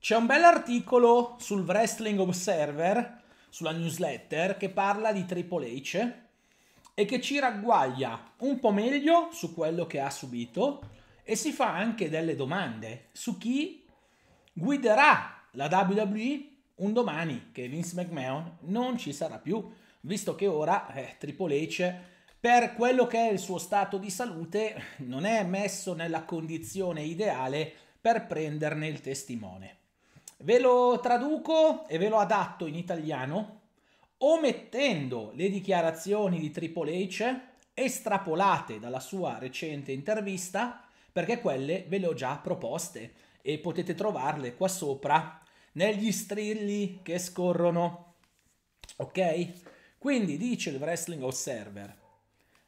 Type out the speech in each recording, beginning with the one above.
C'è un bell'articolo sul Wrestling Observer, sulla newsletter, che parla di Triple H e che ci ragguaglia un po' meglio su quello che ha subito e si fa anche delle domande su chi guiderà la WWE un domani che Vince McMahon non ci sarà più, visto che ora eh, Triple H per quello che è il suo stato di salute non è messo nella condizione ideale per prenderne il testimone. Ve lo traduco e ve lo adatto in italiano omettendo le dichiarazioni di Triple H estrapolate dalla sua recente intervista perché quelle ve le ho già proposte e potete trovarle qua sopra negli strilli che scorrono. Ok? Quindi dice il Wrestling Observer,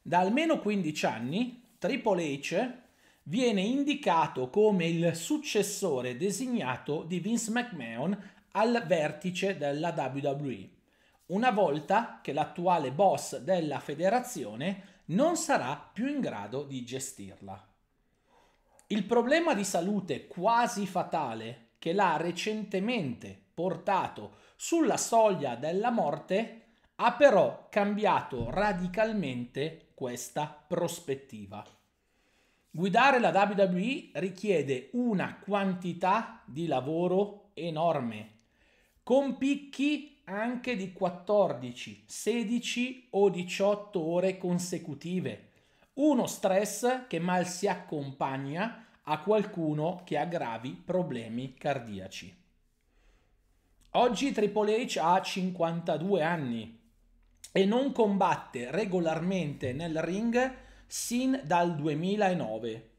da almeno 15 anni Triple H viene indicato come il successore designato di Vince McMahon al vertice della WWE, una volta che l'attuale boss della federazione non sarà più in grado di gestirla. Il problema di salute quasi fatale che l'ha recentemente portato sulla soglia della morte ha però cambiato radicalmente questa prospettiva. Guidare la WWE richiede una quantità di lavoro enorme, con picchi anche di 14, 16 o 18 ore consecutive. Uno stress che mal si accompagna a qualcuno che ha gravi problemi cardiaci. Oggi Triple H ha 52 anni e non combatte regolarmente nel ring sin dal 2009.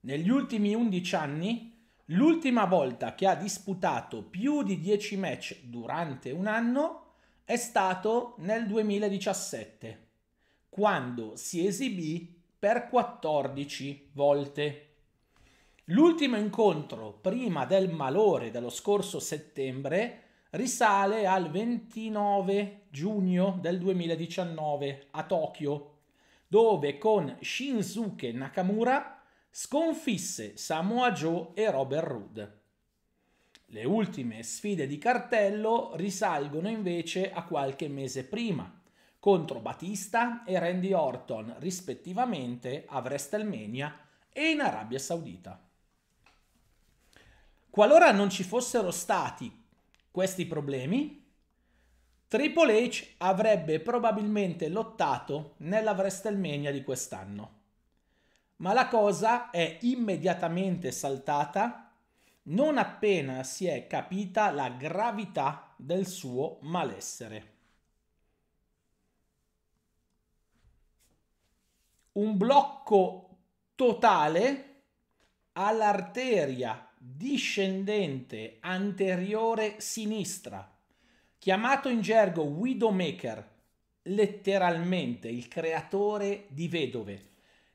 Negli ultimi 11 anni, l'ultima volta che ha disputato più di 10 match durante un anno è stato nel 2017, quando si esibì per 14 volte. L'ultimo incontro prima del malore dello scorso settembre risale al 29 giugno del 2019 a Tokyo dove con Shinsuke Nakamura sconfisse Samoa Joe e Robert Roode. Le ultime sfide di cartello risalgono invece a qualche mese prima, contro Batista e Randy Orton rispettivamente a WrestleMania e in Arabia Saudita. Qualora non ci fossero stati questi problemi, Triple H avrebbe probabilmente lottato nella WrestleMania di quest'anno. Ma la cosa è immediatamente saltata non appena si è capita la gravità del suo malessere. Un blocco totale all'arteria discendente anteriore sinistra chiamato in gergo Widowmaker, letteralmente il creatore di vedove,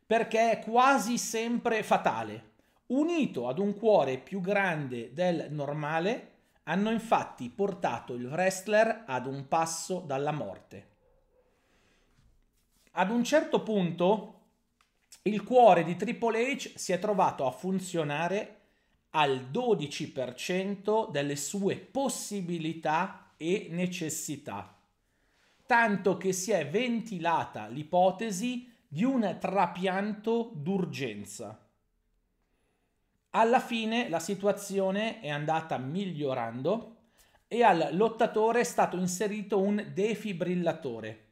perché è quasi sempre fatale. Unito ad un cuore più grande del normale, hanno infatti portato il wrestler ad un passo dalla morte. Ad un certo punto il cuore di Triple H si è trovato a funzionare al 12% delle sue possibilità e necessità, tanto che si è ventilata l'ipotesi di un trapianto d'urgenza. Alla fine la situazione è andata migliorando e al lottatore è stato inserito un defibrillatore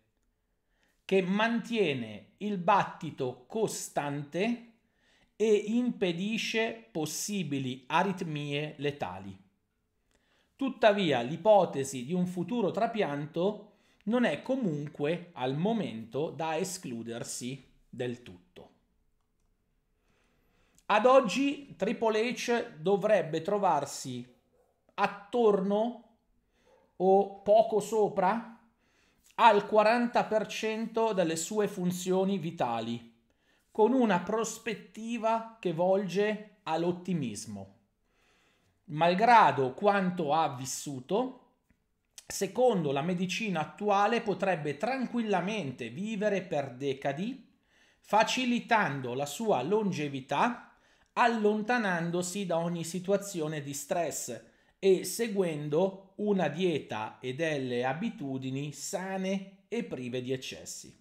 che mantiene il battito costante e impedisce possibili aritmie letali. Tuttavia l'ipotesi di un futuro trapianto non è comunque al momento da escludersi del tutto. Ad oggi Triple H dovrebbe trovarsi attorno o poco sopra al 40% delle sue funzioni vitali, con una prospettiva che volge all'ottimismo malgrado quanto ha vissuto, secondo la medicina attuale potrebbe tranquillamente vivere per decadi, facilitando la sua longevità, allontanandosi da ogni situazione di stress e seguendo una dieta e delle abitudini sane e prive di eccessi.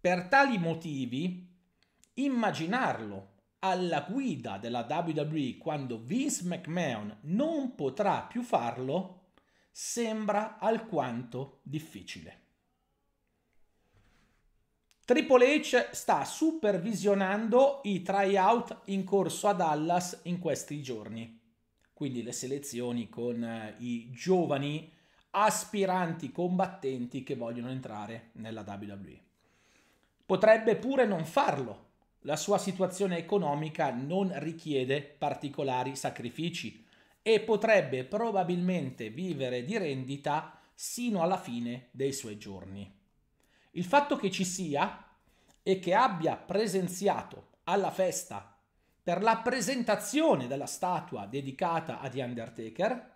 Per tali motivi, immaginarlo alla guida della WWE quando Vince McMahon non potrà più farlo sembra alquanto difficile. Triple H sta supervisionando i tryout in corso a Dallas in questi giorni, quindi le selezioni con eh, i giovani aspiranti combattenti che vogliono entrare nella WWE. Potrebbe pure non farlo, la sua situazione economica non richiede particolari sacrifici e potrebbe probabilmente vivere di rendita sino alla fine dei suoi giorni. Il fatto che ci sia e che abbia presenziato alla festa per la presentazione della statua dedicata a The Undertaker,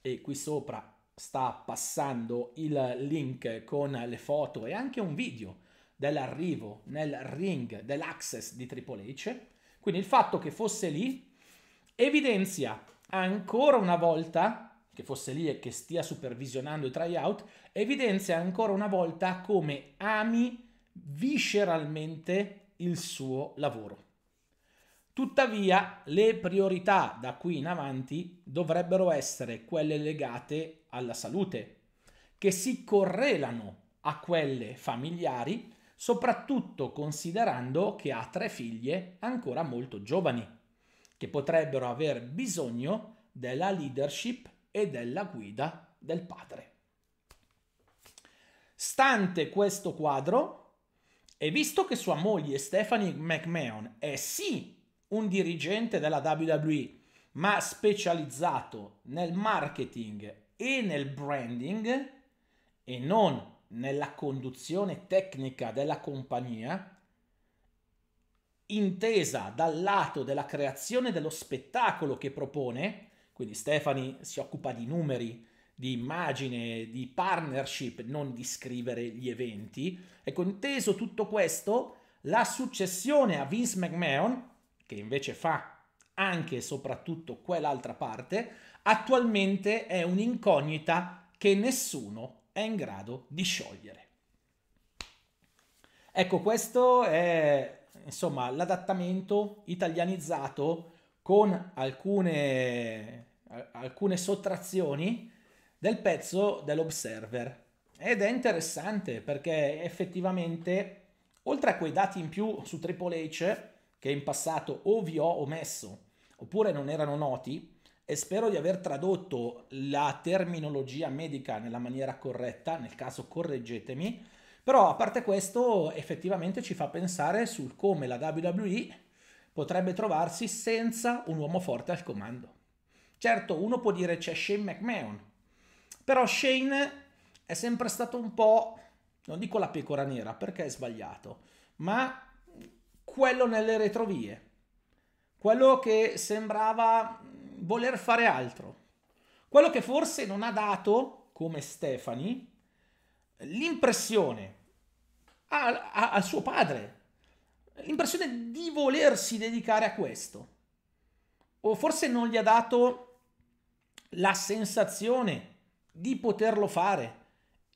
e qui sopra sta passando il link con le foto e anche un video dell'arrivo nel ring dell'access di Triple H. Quindi il fatto che fosse lì evidenzia ancora una volta che fosse lì e che stia supervisionando i tryout, evidenzia ancora una volta come ami visceralmente il suo lavoro. Tuttavia, le priorità da qui in avanti dovrebbero essere quelle legate alla salute, che si correlano a quelle familiari soprattutto considerando che ha tre figlie ancora molto giovani, che potrebbero aver bisogno della leadership e della guida del padre. Stante questo quadro, e visto che sua moglie Stephanie McMahon è sì un dirigente della WWE, ma specializzato nel marketing e nel branding e non nella conduzione tecnica della compagnia, intesa dal lato della creazione dello spettacolo che propone, quindi Stefani si occupa di numeri, di immagine, di partnership, non di scrivere gli eventi. Ecco, inteso tutto questo, la successione a Vince McMahon, che invece fa anche e soprattutto quell'altra parte, attualmente è un'incognita che nessuno è in grado di sciogliere. Ecco, questo è insomma l'adattamento italianizzato con alcune, alcune sottrazioni del pezzo dell'Observer. Ed è interessante perché effettivamente, oltre a quei dati in più su Triple H, che in passato o vi ho omesso oppure non erano noti, e spero di aver tradotto la terminologia medica nella maniera corretta, nel caso correggetemi, però a parte questo effettivamente ci fa pensare sul come la WWE potrebbe trovarsi senza un uomo forte al comando. Certo, uno può dire c'è Shane McMahon, però Shane è sempre stato un po', non dico la pecora nera perché è sbagliato, ma quello nelle retrovie, quello che sembrava voler fare altro. Quello che forse non ha dato, come Stefani, l'impressione al suo padre, l'impressione di volersi dedicare a questo. O forse non gli ha dato la sensazione di poterlo fare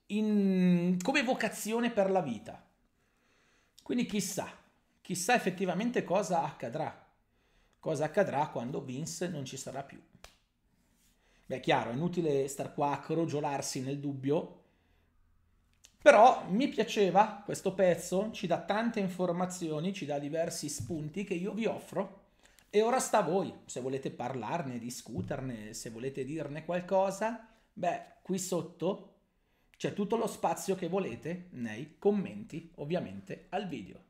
in, come vocazione per la vita. Quindi chissà, chissà effettivamente cosa accadrà cosa accadrà quando Vince non ci sarà più. Beh, è chiaro, è inutile star qua a crogiolarsi nel dubbio, però mi piaceva questo pezzo, ci dà tante informazioni, ci dà diversi spunti che io vi offro e ora sta a voi, se volete parlarne, discuterne, se volete dirne qualcosa, beh, qui sotto c'è tutto lo spazio che volete nei commenti, ovviamente, al video.